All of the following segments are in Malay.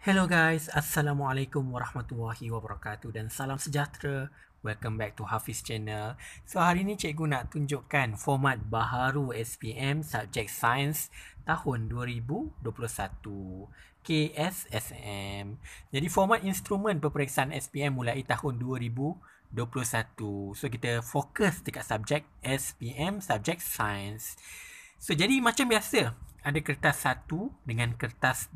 Hello guys, Assalamualaikum warahmatullahi wabarakatuh dan salam sejahtera. Welcome back to Hafiz channel. So hari ni cikgu nak tunjukkan format baharu SPM Subjek Sains tahun 2021 KSSM. Jadi format instrumen peperiksaan SPM mulai tahun 2021. So kita fokus dekat subjek SPM Subjek Sains. So jadi macam biasa, ada kertas 1 dengan kertas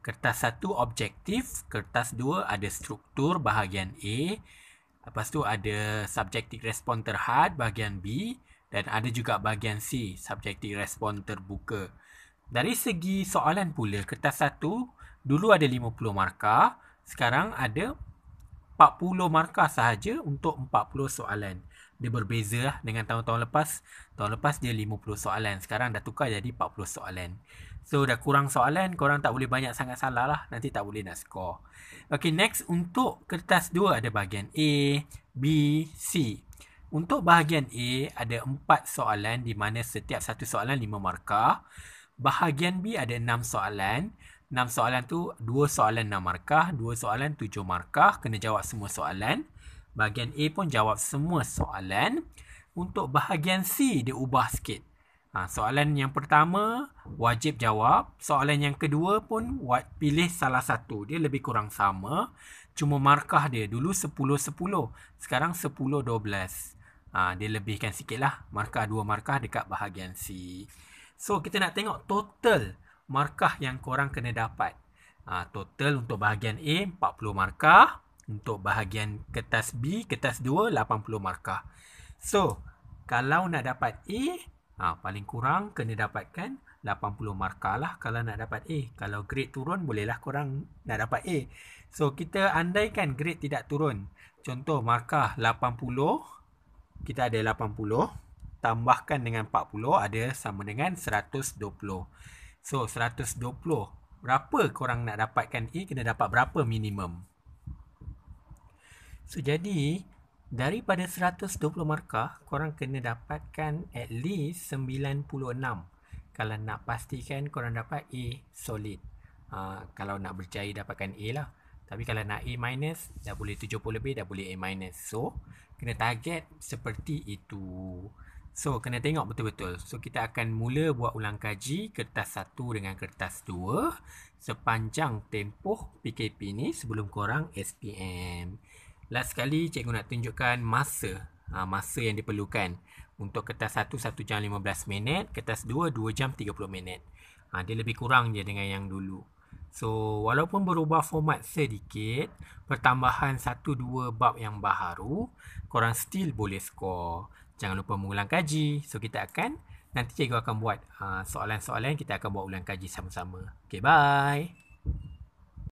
Kertas satu objektif, kertas dua ada struktur bahagian A, lepas tu ada subjektif respon terhad bahagian B dan ada juga bahagian C, subjektif respon terbuka. Dari segi soalan pula, kertas satu dulu ada 50 markah, sekarang ada 40 markah sahaja untuk 40 soalan dia berbeza lah dengan tahun-tahun lepas. Tahun lepas dia 50 soalan. Sekarang dah tukar jadi 40 soalan. So, dah kurang soalan. Korang tak boleh banyak sangat salah lah. Nanti tak boleh nak skor. Okay, next. Untuk kertas 2 ada bahagian A, B, C. Untuk bahagian A, ada 4 soalan di mana setiap satu soalan 5 markah. Bahagian B ada 6 soalan. 6 soalan tu 2 soalan 6 markah, 2 soalan 7 markah. Kena jawab semua soalan. Bahagian A pun jawab semua soalan. Untuk bahagian C, dia ubah sikit. Ha, soalan yang pertama, wajib jawab. Soalan yang kedua pun pilih salah satu. Dia lebih kurang sama. Cuma markah dia. Dulu 10-10. Sekarang 10-12. Ha, dia lebihkan sikit lah. Markah dua markah dekat bahagian C. So, kita nak tengok total markah yang korang kena dapat. Ha, total untuk bahagian A, 40 markah untuk bahagian kertas B, kertas 2 80 markah. So, kalau nak dapat A, ha, paling kurang kena dapatkan 80 markah lah kalau nak dapat A. Kalau grade turun bolehlah kurang nak dapat A. So, kita andaikan grade tidak turun. Contoh markah 80 kita ada 80 tambahkan dengan 40 ada sama dengan 120. So, 120 berapa korang nak dapatkan A kena dapat berapa minimum? So jadi daripada 120 markah korang kena dapatkan at least 96 kalau nak pastikan korang dapat A solid. Uh, kalau nak berjaya dapatkan A lah. Tapi kalau nak A minus dah boleh 70 lebih dah boleh A minus. So kena target seperti itu. So kena tengok betul-betul. So kita akan mula buat ulang kaji kertas 1 dengan kertas 2 sepanjang tempoh PKP ni sebelum korang SPM last sekali cikgu nak tunjukkan masa ha, masa yang diperlukan untuk kertas 1 1 jam 15 minit kertas 2 2 jam 30 minit ha, dia lebih kurang je dengan yang dulu so walaupun berubah format sedikit pertambahan 1 2 bab yang baharu korang still boleh skor jangan lupa mengulang kaji so kita akan nanti cikgu akan buat ha, soalan-soalan kita akan buat ulang kaji sama-sama okay bye